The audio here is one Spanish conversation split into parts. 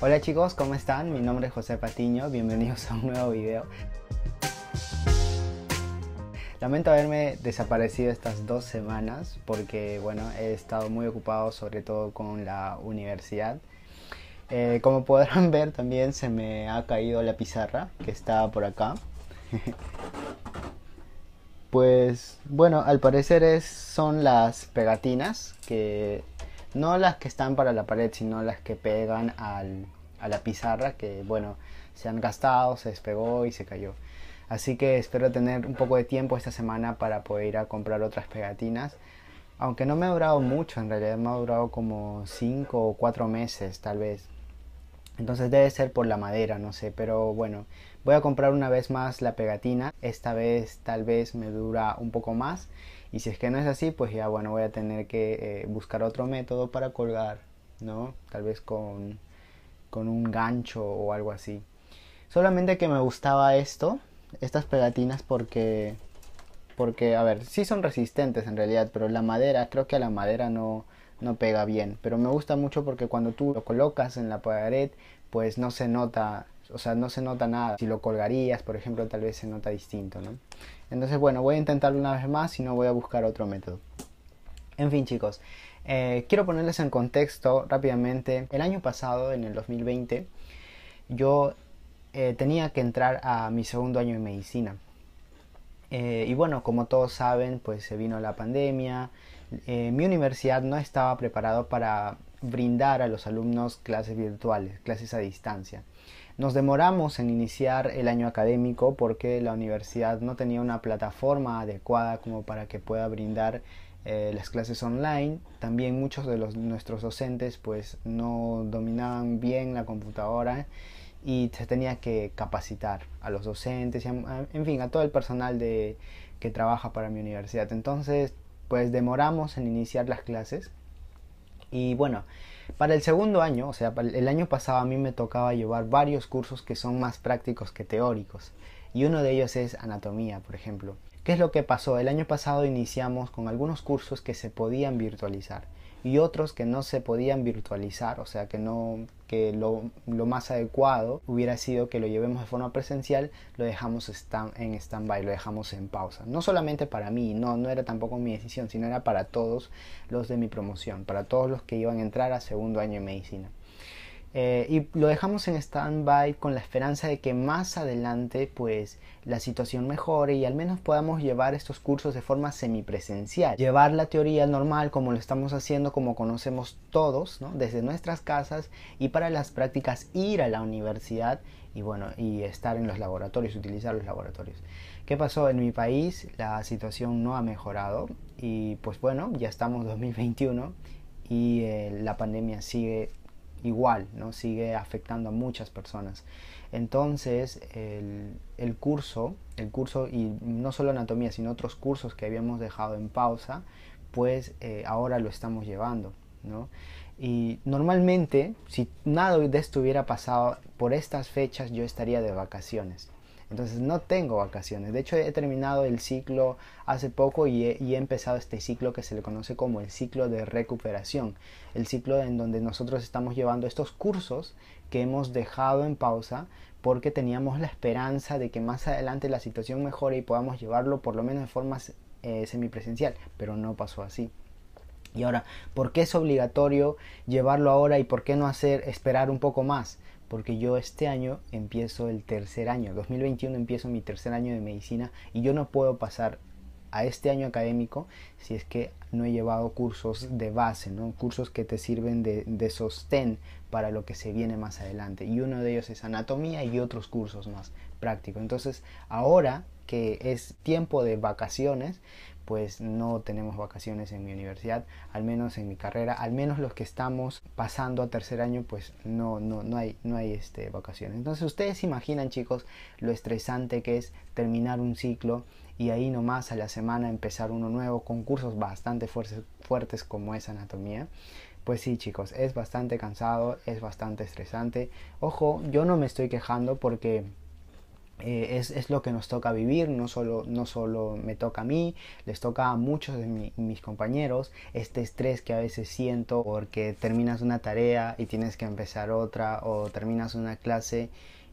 Hola chicos, ¿cómo están? Mi nombre es José Patiño, bienvenidos a un nuevo video. Lamento haberme desaparecido estas dos semanas porque, bueno, he estado muy ocupado sobre todo con la universidad. Eh, como podrán ver también se me ha caído la pizarra que está por acá. pues bueno, al parecer son las pegatinas que no las que están para la pared, sino las que pegan a la pizarra, que bueno, se han gastado, se despegó y se cayó. Así que espero tener un poco de tiempo esta semana para poder ir a comprar otras pegatinas. Aunque no me ha durado mucho, en realidad me ha durado como 5 o 4 meses tal vez. Entonces debe ser por la madera, no sé, pero bueno, voy a comprar una vez más la pegatina. Esta vez tal vez me dura un poco más y si es que no es así, pues ya bueno, voy a tener que eh, buscar otro método para colgar, ¿no? Tal vez con, con un gancho o algo así. Solamente que me gustaba esto, estas pegatinas porque porque a ver, sí son resistentes en realidad, pero la madera, creo que a la madera no no pega bien. Pero me gusta mucho porque cuando tú lo colocas en la pared, pues no se nota, o sea, no se nota nada. Si lo colgarías, por ejemplo, tal vez se nota distinto, ¿no? Entonces, bueno, voy a intentarlo una vez más y no voy a buscar otro método. En fin, chicos, eh, quiero ponerles en contexto rápidamente. El año pasado, en el 2020, yo eh, tenía que entrar a mi segundo año en medicina. Eh, y bueno, como todos saben, pues se vino la pandemia, eh, mi universidad no estaba preparado para brindar a los alumnos clases virtuales, clases a distancia. Nos demoramos en iniciar el año académico porque la universidad no tenía una plataforma adecuada como para que pueda brindar eh, las clases online. También muchos de los, nuestros docentes pues no dominaban bien la computadora y se tenía que capacitar a los docentes, en fin, a todo el personal de, que trabaja para mi universidad. Entonces pues demoramos en iniciar las clases. Y bueno, para el segundo año, o sea, el año pasado a mí me tocaba llevar varios cursos que son más prácticos que teóricos. Y uno de ellos es anatomía, por ejemplo. ¿Qué es lo que pasó? El año pasado iniciamos con algunos cursos que se podían virtualizar y otros que no se podían virtualizar, o sea que no que lo, lo más adecuado hubiera sido que lo llevemos de forma presencial, lo dejamos en stand-by, lo dejamos en pausa. No solamente para mí, no, no era tampoco mi decisión, sino era para todos los de mi promoción, para todos los que iban a entrar a segundo año en medicina. Eh, y lo dejamos en stand-by con la esperanza de que más adelante pues la situación mejore y al menos podamos llevar estos cursos de forma semipresencial. Llevar la teoría normal como lo estamos haciendo, como conocemos todos, desde nuestras casas y para las prácticas ir a la universidad y bueno, y estar en los laboratorios, utilizar los laboratorios. ¿Qué pasó? En mi país la situación no ha mejorado y pues bueno, ya estamos 2021 y eh, la pandemia sigue igual, ¿no? Sigue afectando a muchas personas. Entonces, el, curso, el curso, y no solo anatomía, sino otros cursos que habíamos dejado en pausa, pues eh, ahora lo estamos llevando, ¿no? Y normalmente, si nada de esto hubiera pasado, por estas fechas yo estaría de vacaciones. Entonces no tengo vacaciones. De hecho he terminado el ciclo hace poco y he, empezado este ciclo que se le conoce como el ciclo de recuperación. El ciclo en donde nosotros estamos llevando estos cursos que hemos dejado en pausa porque teníamos la esperanza de que más adelante la situación mejore y podamos llevarlo por lo menos de forma eh, semipresencial. Pero no pasó así. Y ahora, ¿por qué es obligatorio llevarlo ahora y por qué no hacer esperar un poco más? porque yo este año empiezo el tercer año, 2021 empiezo mi tercer año de medicina y yo no puedo pasar a este año académico si es que no he llevado cursos de base, ¿no? cursos que te sirven de, de, sostén para lo que se viene más adelante. Y uno de ellos es anatomía y otros cursos más prácticos. Entonces, ahora que es tiempo de vacaciones, pues no tenemos vacaciones en mi universidad, al menos en mi carrera, al menos los que estamos pasando a tercer año, pues no, no, no hay, no hay este, vacaciones. Entonces ustedes imaginan chicos lo estresante que es terminar un ciclo y ahí nomás a la semana empezar uno nuevo con cursos bastante fuertes, fuertes como es anatomía. Pues sí chicos, es bastante cansado, es bastante estresante. Ojo, yo no me estoy quejando porque eh, es, lo que nos toca vivir, no solo, no solo me toca a mí, les toca a muchos de mis compañeros este estrés que a veces siento porque terminas una tarea y tienes que empezar otra o terminas una clase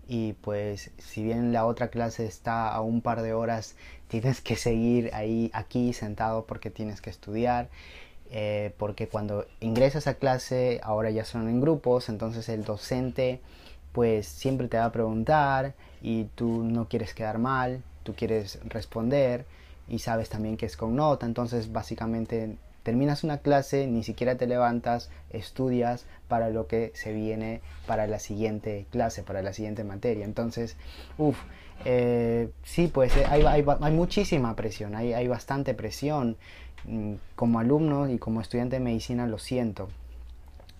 y pues si bien la otra clase está a un par de horas tienes que seguir ahí aquí sentado porque tienes que estudiar eh, porque cuando ingresas a clase ahora ya son en grupos entonces el docente pues siempre te va a preguntar y tú no quieres quedar mal, tú quieres responder y sabes también que es con nota, entonces básicamente terminas una clase, ni siquiera te levantas, estudias para lo que se viene para la siguiente clase, para la siguiente materia. Entonces, uff, eh, sí, pues eh, hay, muchísima presión, hay, hay, bastante presión. Mm, como alumno y como estudiante de medicina lo siento,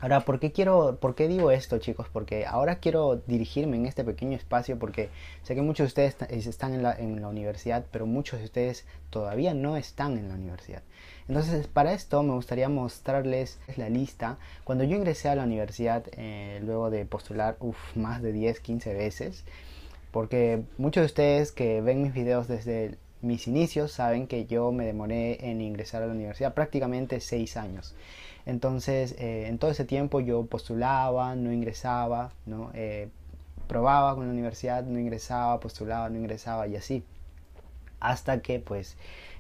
Ahora, ¿por qué quiero, por qué digo esto, chicos? Porque ahora quiero dirigirme en este pequeño espacio porque sé que muchos de ustedes están en la, en la, universidad, pero muchos de ustedes todavía no están en la universidad. Entonces, para esto me gustaría mostrarles la lista. Cuando yo ingresé a la universidad, eh, luego de postular uf, más de 10, 15 veces, porque muchos de ustedes que ven mis videos desde mis inicios saben que yo me demoré en ingresar a la universidad prácticamente 6 años. Entonces, eh, en todo ese tiempo yo postulaba, no ingresaba, ¿no? Eh, probaba con la universidad, no ingresaba, postulaba, no ingresaba y así. Hasta que pues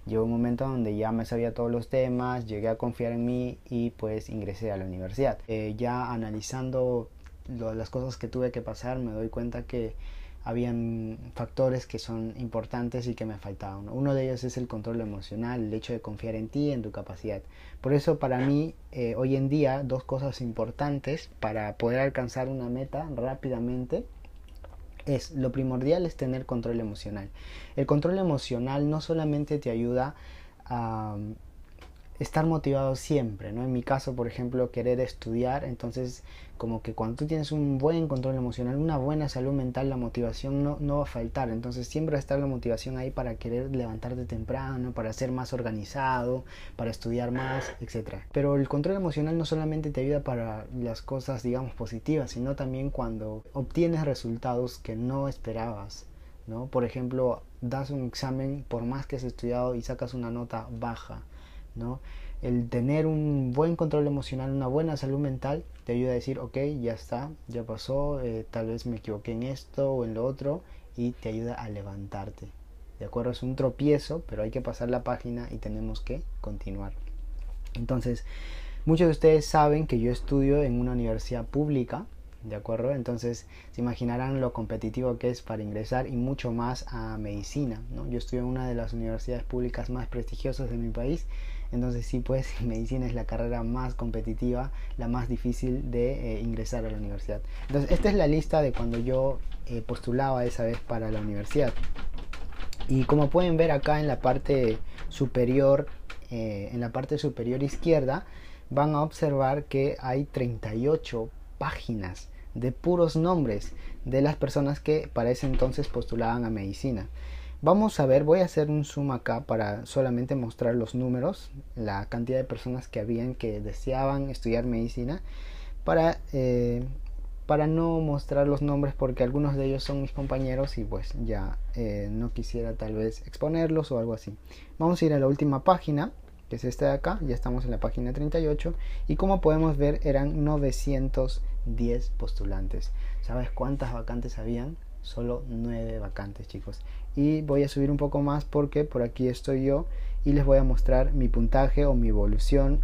llegó un momento donde ya me sabía todos los temas, llegué a confiar en mí y pues ingresé a la universidad. Eh, ya analizando las cosas que tuve que pasar, me doy cuenta que habían factores que son importantes y que me faltaban. Uno de ellos es el control emocional, el hecho de confiar en ti, en tu capacidad. Por eso para mí eh, hoy en día dos cosas importantes para poder alcanzar una meta rápidamente es lo primordial es tener control emocional. El control emocional no solamente te ayuda a um, estar motivado siempre, ¿no? En mi caso, por ejemplo, querer estudiar, entonces como que cuando tú tienes un buen control emocional, una buena salud mental, la motivación no, no va a faltar. Entonces siempre va a estar la motivación ahí para querer levantarte temprano, para ser más organizado, para estudiar más, etc. Pero el control emocional no solamente te ayuda para las cosas, digamos, positivas, sino también cuando obtienes resultados que no esperabas. ¿no? Por ejemplo, das un examen por más que has estudiado y sacas una nota baja. ¿no? El tener un buen control emocional, una buena salud mental, te ayuda a decir, ok, ya está, ya pasó, eh, tal vez me equivoqué en esto o en lo otro, y te ayuda a levantarte. ¿De acuerdo? Es un tropiezo, pero hay que pasar la página y tenemos que continuar. Entonces, muchos de ustedes saben que yo estudio en una universidad pública, ¿de acuerdo? Entonces se imaginarán lo competitivo que es para ingresar y mucho más a medicina, ¿no? Yo estudio en una de las universidades públicas más prestigiosas de mi país entonces sí, pues medicina es la carrera más competitiva, la más difícil de eh, ingresar a la universidad. Entonces esta es la lista de cuando yo eh, postulaba esa vez para la universidad. Y como pueden ver acá en la parte superior, eh, en la parte superior izquierda, van a observar que hay 38 páginas de puros nombres de las personas que para ese entonces postulaban a medicina. Vamos a ver, voy a hacer un zoom acá para solamente mostrar los números, la cantidad de personas que habían que deseaban estudiar medicina, para, eh, para no mostrar los nombres porque algunos de ellos son mis compañeros y pues ya eh, no quisiera tal vez exponerlos o algo así. Vamos a ir a la última página, que es esta de acá, ya estamos en la página 38 y como podemos ver eran 910 postulantes. ¿Sabes cuántas vacantes habían? Solo 9 vacantes chicos y voy a subir un poco más porque por aquí estoy yo y les voy a mostrar mi puntaje o mi evolución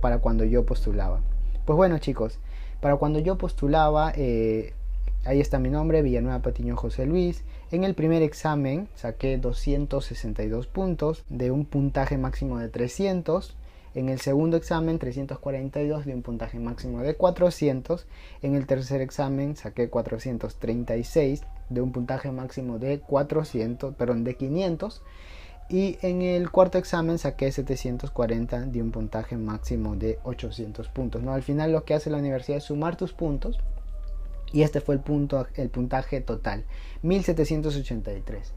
para, cuando yo postulaba. Pues bueno chicos, para cuando yo postulaba, eh, ahí está mi nombre, Villanueva Patiño José Luis. En el primer examen saqué 262 puntos de un puntaje máximo de 300. En el segundo examen 342 de un puntaje máximo de 400. En el tercer examen saqué 436 de un puntaje máximo de 400, perdón, de 500 y en el cuarto examen saqué 740 de un puntaje máximo de 800 puntos. ¿no? Al final lo que hace la universidad es sumar tus puntos y este fue el, punto, el puntaje total, 1783.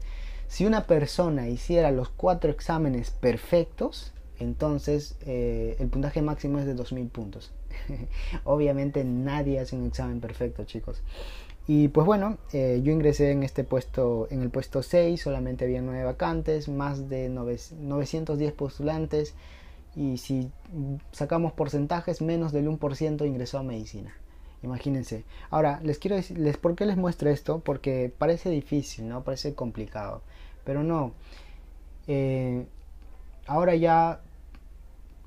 Si una persona hiciera los cuatro exámenes perfectos, entonces eh, el puntaje máximo es de 2000 puntos. Obviamente nadie hace un examen perfecto, chicos. Y pues bueno, eh, yo ingresé en este puesto, en el puesto 6, solamente había 9 vacantes, más de 9, 910 postulantes y si sacamos porcentajes, menos del 1% ingresó a medicina. Imagínense. Ahora, les quiero les, ¿por qué les muestro esto? Porque parece difícil, ¿no? Parece complicado. Pero no. Eh, ahora ya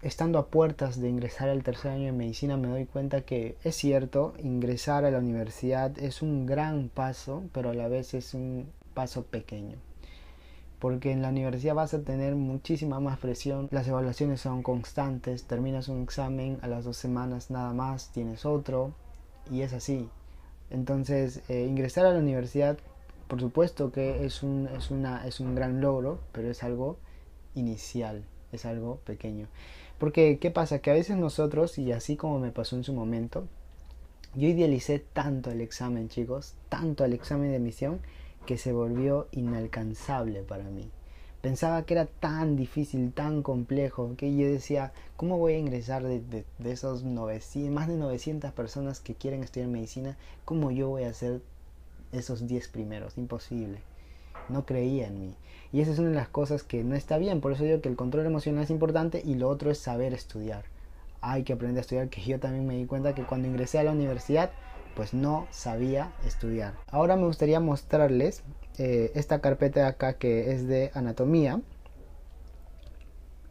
estando a puertas de ingresar al tercer año de medicina me doy cuenta que es cierto, ingresar a la universidad es un gran paso, pero a la vez es un paso pequeño. Porque en la universidad vas a tener muchísima más presión, las evaluaciones son constantes, terminas un examen a las dos semanas nada más, tienes otro, y es así. Entonces, eh, ingresar a la universidad, por supuesto que es un, es, una, es un gran logro, pero es algo inicial, es algo pequeño. Porque, ¿qué pasa? Que a veces nosotros, y así como me pasó en su momento, yo idealicé tanto el examen, chicos, tanto el examen de misión, que se volvió inalcanzable para mí. Pensaba que era tan difícil, tan complejo, que yo decía, ¿cómo voy a ingresar de, de, esos más de 900 personas que quieren estudiar medicina? ¿Cómo yo voy a hacer esos 10 primeros? Imposible no creía en mí. Y esa es una de las cosas que no está bien, por eso digo que el control emocional es importante y lo otro es saber estudiar. Hay que aprender a estudiar, que yo también me di cuenta que cuando ingresé a la universidad, pues no sabía estudiar. Ahora me gustaría mostrarles eh, esta carpeta de acá que es de anatomía.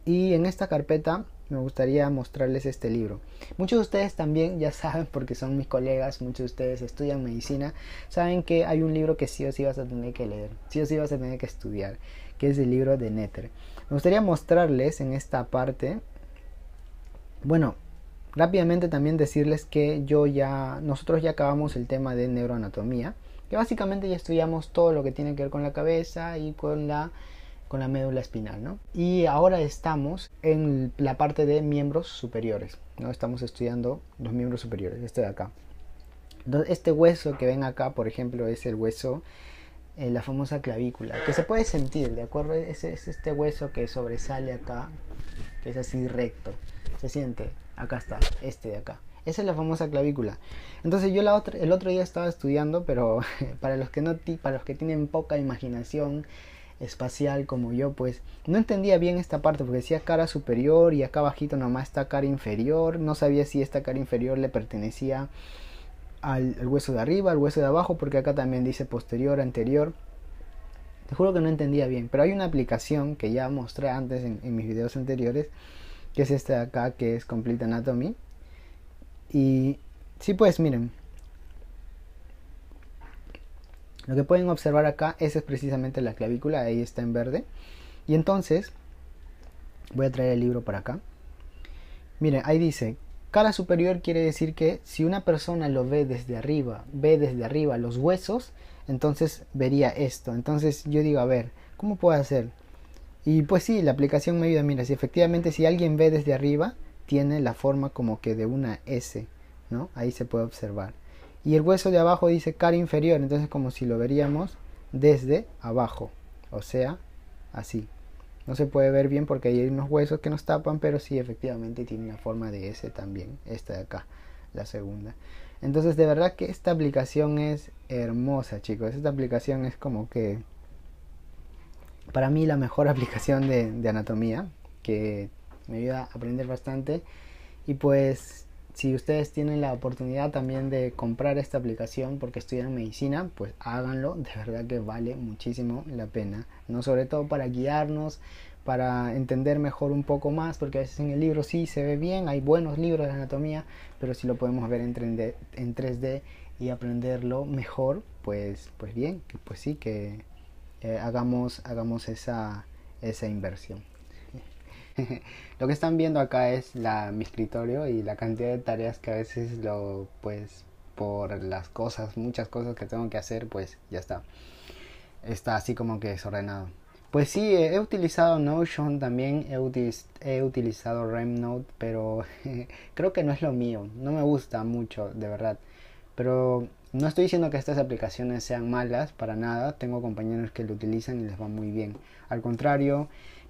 Y en esta carpeta me gustaría mostrarles este libro. Muchos de ustedes también ya saben, porque son mis colegas, muchos de ustedes estudian medicina, saben que hay un libro que sí o sí vas a tener que leer, sí o sí vas a tener que estudiar, que es el libro de Netter. Me gustaría mostrarles en esta parte, bueno, rápidamente también decirles que yo ya, nosotros ya acabamos el tema de neuroanatomía, que básicamente ya estudiamos todo lo que tiene que ver con la cabeza y con la con la médula espinal, ¿no? Y ahora estamos en la parte de miembros superiores, ¿no? Estamos estudiando los miembros superiores, este de acá. Este hueso que ven acá, por ejemplo, es el hueso, eh, la famosa clavícula, que se puede sentir, ¿de acuerdo? Es, es este hueso que sobresale acá, que es así recto. Se siente, acá está, este de acá. Esa es la famosa clavícula. Entonces yo la otra, el otro día estaba estudiando, pero para los que no para los que tienen poca imaginación espacial como yo, pues no entendía bien esta parte porque decía cara superior y acá bajito nomás está cara inferior. No sabía si esta cara inferior le pertenecía al, hueso de arriba, al hueso de abajo, porque acá también dice posterior, anterior. Te juro que no entendía bien, pero hay una aplicación que ya mostré antes en, mis videos anteriores, que es esta de acá, que es Complete Anatomy. Y sí, pues miren, Lo que pueden observar acá, esa es precisamente la clavícula, ahí está en verde. Y entonces, voy a traer el libro para acá. Miren, ahí dice, cara superior quiere decir que si una persona lo ve desde arriba, ve desde arriba los huesos, entonces vería esto. Entonces yo digo, a ver, ¿cómo puedo hacer? Y pues sí, la aplicación me ayuda. Mira, si efectivamente si alguien ve desde arriba, tiene la forma como que de una S, ¿no? Ahí se puede observar y el hueso de abajo dice cara inferior, entonces como si lo veríamos desde abajo, o sea, así. No se puede ver bien porque hay unos huesos que nos tapan, pero sí efectivamente tiene una forma de S también, esta de acá, la segunda. Entonces de verdad que esta aplicación es hermosa, chicos. Esta aplicación es como que para mí la mejor aplicación de, de anatomía, que me ayuda a aprender bastante. Y pues si ustedes tienen la oportunidad también de comprar esta aplicación porque estudian medicina, pues háganlo, de verdad que vale muchísimo la pena, no sobre todo para guiarnos, para entender mejor un poco más, porque a veces en el libro sí se ve bien, hay buenos libros de anatomía, pero si lo podemos ver en 3D, y aprenderlo mejor, pues, pues bien, pues sí que eh, hagamos, hagamos esa, esa inversión. lo que están viendo acá es mi escritorio y la cantidad de tareas que a veces lo, pues, por las cosas, muchas cosas que tengo que hacer, pues ya está. Está así como que desordenado. Pues sí, he utilizado Notion también, he, he utilizado Remnote, pero creo que no es lo mío, no me gusta mucho, de verdad. Pero no estoy diciendo que estas aplicaciones sean malas, para nada, tengo compañeros que lo utilizan y les va muy bien. Al contrario,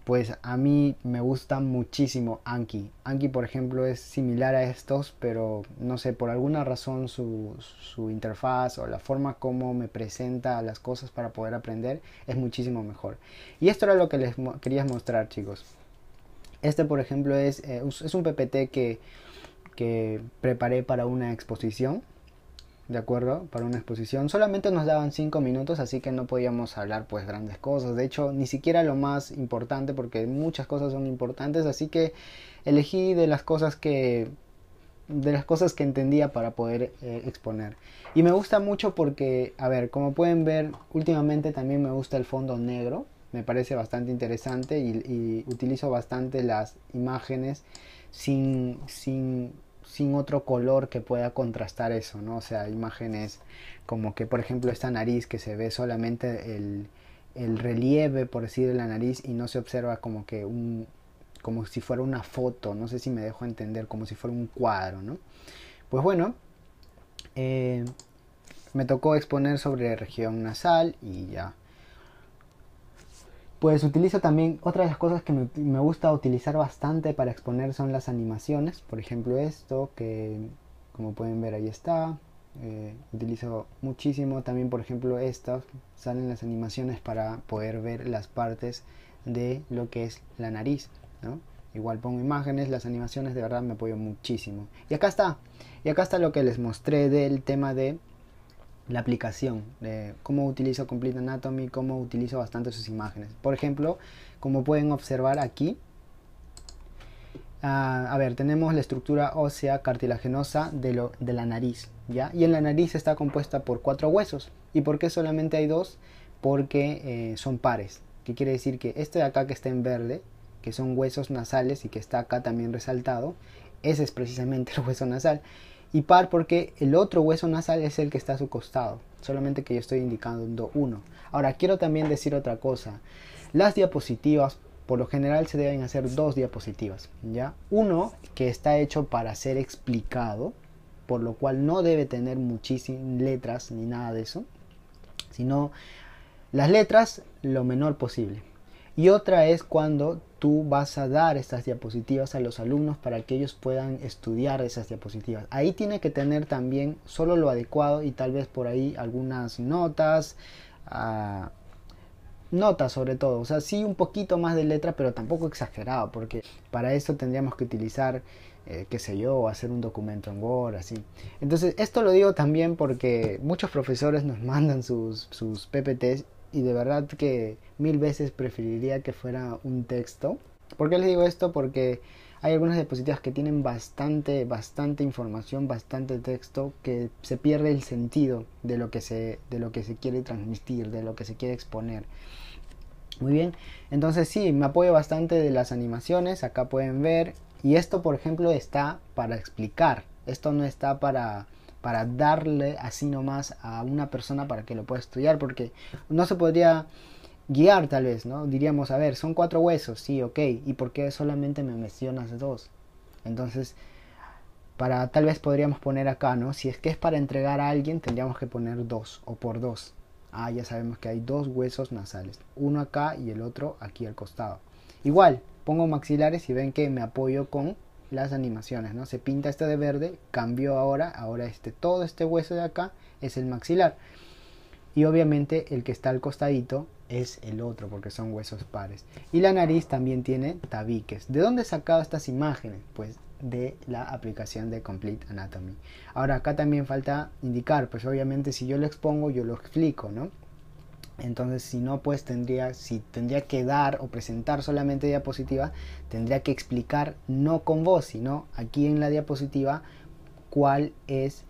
pues a mí me gusta muchísimo Anki. Anki, por ejemplo, es similar a estos, pero no sé, por alguna razón su, interfaz o la forma como me presenta las cosas para poder aprender es muchísimo mejor. Y esto era lo que les quería mostrar, chicos. Este, por ejemplo, es, eh, es un PPT que, que preparé para una exposición ¿de acuerdo? Para una exposición. Solamente nos daban 5 minutos, así que no podíamos hablar pues grandes cosas. De hecho, ni siquiera lo más importante, porque muchas cosas son importantes, así que elegí de las cosas que de las cosas que entendía para poder eh, exponer. Y me gusta mucho porque, a ver, como pueden ver, últimamente también me gusta el fondo negro, me parece bastante interesante y, y utilizo bastante las imágenes sin, sin sin otro color que pueda contrastar eso, ¿no? O sea, imágenes como que, por ejemplo, esta nariz que se ve solamente el, relieve, por decir, de la nariz y no se observa como que un, como si fuera una foto, no sé si me dejo entender, como si fuera un cuadro, ¿no? Pues bueno, eh, me tocó exponer sobre la región nasal y ya pues utilizo también, otra de las cosas que me, gusta utilizar bastante para exponer son las animaciones. Por ejemplo esto, que como pueden ver ahí está. Eh, utilizo muchísimo también, por ejemplo, estas. Salen las animaciones para poder ver las partes de lo que es la nariz. Igual pongo imágenes, las animaciones de verdad me apoyo muchísimo. Y acá está. Y acá está lo que les mostré del tema de la aplicación de cómo utilizo Complete Anatomy, cómo utilizo bastante sus imágenes. Por ejemplo, como pueden observar aquí, ah, a ver, tenemos la estructura ósea cartilaginosa de, lo, de la nariz, ¿ya? Y en la nariz está compuesta por cuatro huesos. ¿Y por qué solamente hay dos? Porque eh, son pares, que quiere decir que este de acá que está en verde, que son huesos nasales y que está acá también resaltado, ese es precisamente el hueso nasal y par porque el otro hueso nasal es el que está a su costado, solamente que yo estoy indicando uno. Ahora, quiero también decir otra cosa. Las diapositivas por lo general se deben hacer dos diapositivas, ¿ya? Uno que está hecho para ser explicado, por lo cual no debe tener muchísimas letras ni nada de eso, sino las letras lo menor posible. Y otra es cuando tú vas a dar estas diapositivas a los alumnos para que ellos puedan estudiar esas diapositivas. Ahí tiene que tener también solo lo adecuado y tal vez por ahí algunas notas, ah, notas sobre todo, o sea, sí un poquito más de letra, pero tampoco exagerado, porque para eso tendríamos que utilizar, eh, qué sé yo, hacer un documento en Word, así. Entonces, esto lo digo también porque muchos profesores nos mandan sus, sus PPTs y de verdad que mil veces preferiría que fuera un texto. ¿Por qué les digo esto? Porque hay algunas diapositivas que tienen bastante, bastante información, bastante texto, que se pierde el sentido de lo que se, de lo que se quiere transmitir, de lo que se quiere exponer. Muy bien, entonces sí, me apoyo bastante de las animaciones, acá pueden ver, y esto por ejemplo está para explicar, esto no está para para darle así nomás a una persona para que lo pueda estudiar, porque no se podría guiar tal vez, ¿no? Diríamos, a ver, son cuatro huesos, sí, ok, ¿y por qué solamente me mencionas dos? Entonces, para tal vez podríamos poner acá, ¿no? Si es que es para entregar a alguien, tendríamos que poner dos o por dos. Ah, ya sabemos que hay dos huesos nasales, uno acá y el otro aquí al costado. Igual, pongo maxilares y ven que me apoyo con las animaciones, ¿no? Se pinta este de verde, cambió ahora, ahora este, todo este hueso de acá es el maxilar. Y obviamente el que está al costadito es el otro, porque son huesos pares. Y la nariz también tiene tabiques. ¿De dónde sacaba estas imágenes? Pues de la aplicación de Complete Anatomy. Ahora acá también falta indicar, pues obviamente si yo lo expongo, yo lo explico, ¿no? Entonces, si no, pues tendría, si tendría que dar o presentar solamente diapositiva, tendría que explicar no con voz, sino aquí en la diapositiva cuál es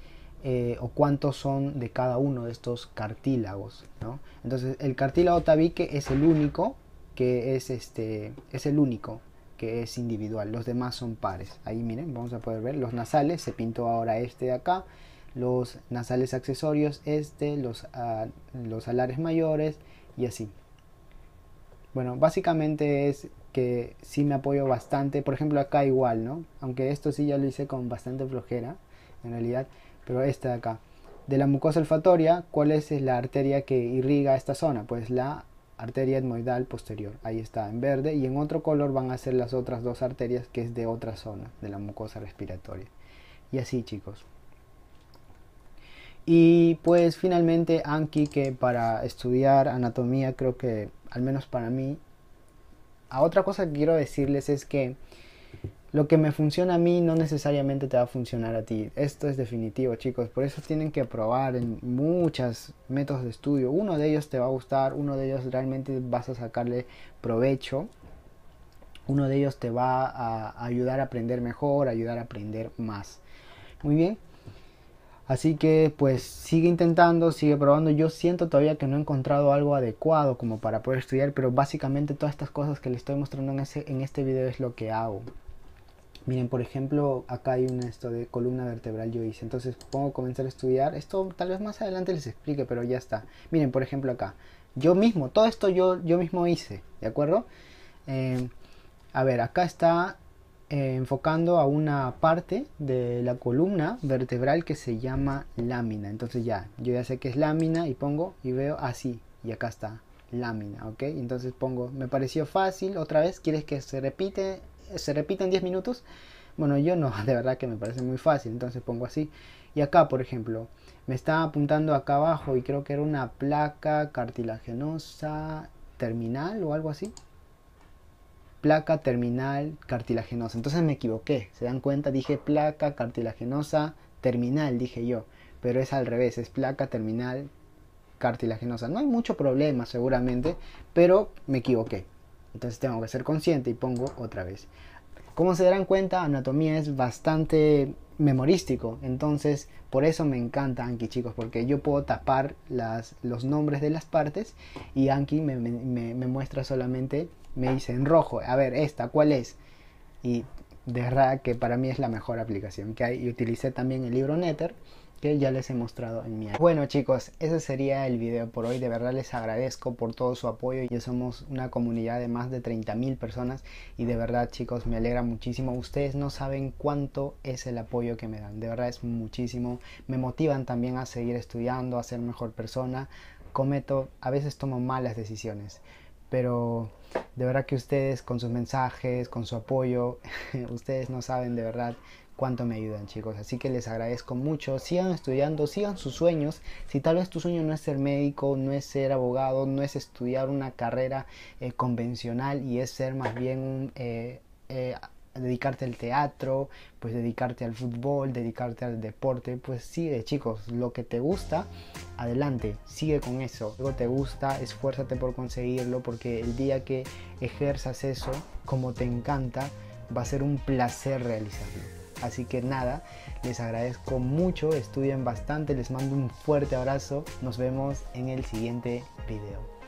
eh, o cuántos son de cada uno de estos cartílagos. Entonces, el cartílago tabique es el único que es este, es el único que es individual, los demás son pares. Ahí miren, vamos a poder ver los nasales, se pintó ahora este de acá, los nasales accesorios este, los, los alares mayores y así. Bueno, básicamente es que sí me apoyo bastante, por ejemplo acá igual, ¿no? Aunque esto sí ya lo hice con bastante flojera, en realidad, pero esta de acá. De la mucosa olfatoria, ¿cuál es la arteria que irriga esta zona? Pues la arteria etmoidal posterior, ahí está en verde, y en otro color van a ser las otras dos arterias que es de otra zona, de la mucosa respiratoria. Y así chicos. Y pues finalmente Anki, que para estudiar anatomía creo que, al menos para mí, a otra cosa que quiero decirles es que lo que me funciona a mí no necesariamente te va a funcionar a ti. Esto es definitivo, chicos. Por eso tienen que probar en muchos métodos de estudio. Uno de ellos te va a gustar, uno de ellos realmente vas a sacarle provecho. Uno de ellos te va a ayudar a aprender mejor, ayudar a aprender más. Muy bien, Así que pues sigue intentando, sigue probando. Yo siento todavía que no he encontrado algo adecuado como para poder estudiar, pero básicamente todas estas cosas que les estoy mostrando en, ese, este video es lo que hago. Miren, por ejemplo, acá hay un esto de columna vertebral yo hice. Entonces pongo comenzar a estudiar. Esto tal vez más adelante les explique, pero ya está. Miren, por ejemplo, acá. Yo mismo, todo esto yo, yo mismo hice, ¿de acuerdo? Eh, a ver, acá está eh, enfocando a una parte de la columna vertebral que se llama lámina. Entonces ya, yo ya sé que es lámina y pongo y veo así, y acá está lámina, ¿ok? Entonces pongo, me pareció fácil, otra vez, ¿quieres que se repite, se repita en 10 minutos? Bueno, yo no, de verdad que me parece muy fácil, entonces pongo así. Y acá, por ejemplo, me está apuntando acá abajo y creo que era una placa cartilaginosa terminal o algo así placa terminal cartilaginosa. Entonces me equivoqué, se dan cuenta, dije placa cartilaginosa terminal, dije yo, pero es al revés, es placa terminal cartilaginosa. No hay mucho problema seguramente, pero me equivoqué. Entonces tengo que ser consciente y pongo otra vez. Como se darán cuenta, anatomía es bastante memorístico. Entonces, por eso me encanta Anki, chicos, porque yo puedo tapar las, los nombres de las partes y Anki me, me, muestra solamente, me dice en rojo, a ver, esta, ¿cuál es? Y de verdad que para mí es la mejor aplicación que hay. Y utilicé también el libro Netter que ya les he mostrado en mi Bueno chicos, ese sería el video por hoy. De verdad les agradezco por todo su apoyo. Ya somos una comunidad de más de 30 mil personas y de verdad chicos me alegra muchísimo. Ustedes no saben cuánto es el apoyo que me dan. De verdad es muchísimo. Me motivan también a seguir estudiando, a ser mejor persona. Cometo, a veces tomo malas decisiones pero de verdad que ustedes con sus mensajes, con su apoyo, ustedes no saben de verdad cuánto me ayudan chicos. Así que les agradezco mucho. Sigan estudiando, sigan sus sueños. Si tal vez tu sueño no es ser médico, no es ser abogado, no es estudiar una carrera eh, convencional y es ser más bien eh, eh, dedicarte al teatro, pues dedicarte al fútbol, dedicarte al deporte, pues sigue chicos, lo que te gusta, adelante, sigue con eso, lo te gusta, esfuérzate por conseguirlo porque el día que ejerzas eso como te encanta, va a ser un placer realizarlo. Así que nada, les agradezco mucho, estudien bastante, les mando un fuerte abrazo, nos vemos en el siguiente video.